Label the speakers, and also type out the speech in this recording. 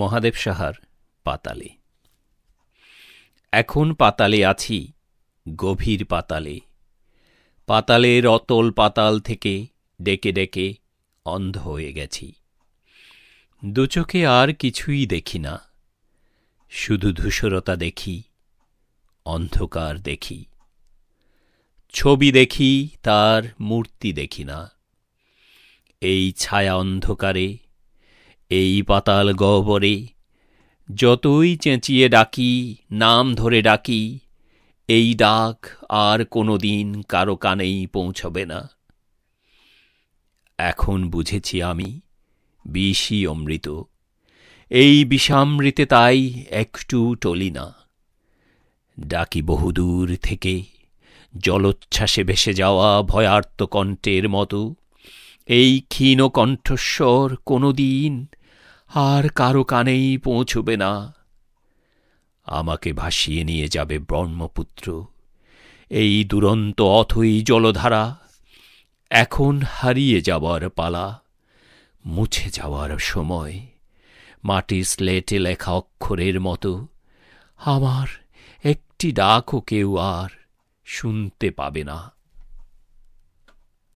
Speaker 1: মহাদেব সাহার পাতালে এখন পাতালে আছি গভীর পাতালে পাতালের অতল পাতাল থেকে ডেকে ডেকে অন্ধ হয়ে গেছি দুচোখে আর কিছুই দেখি না শুধু ধূসরতা দেখি অন্ধকার দেখি ছবি দেখি তার মূর্তি দেখি না এই ছায়া অন্ধকারে এই পাতাল গহ্বরে যতই চেঁচিয়ে ডাকি নাম ধরে ডাকি এই ডাক আর কোনো দিন কারো কানেই পৌঁছবে না এখন বুঝেছি আমি বিষই অমৃত এই বিষামৃতে তাই একটু টলি না ডাকি বহুদূর থেকে জলোচ্ছ্বাসে ভেসে যাওয়া ভয়ার্ত কণ্ঠের মতো এই ক্ষীণ কণ্ঠস্বর কোনো দিন আর কারো কানেই পৌঁছবে না আমাকে ভাসিয়ে নিয়ে যাবে ব্রহ্মপুত্র এই দুরন্ত অথই জলধারা এখন হারিয়ে যাওয়ার পালা মুছে যাওয়ার সময় মাটি স্লেটে লেখা অক্ষরের মতো আমার একটি ডাকও কেউ আর শুনতে পাবে না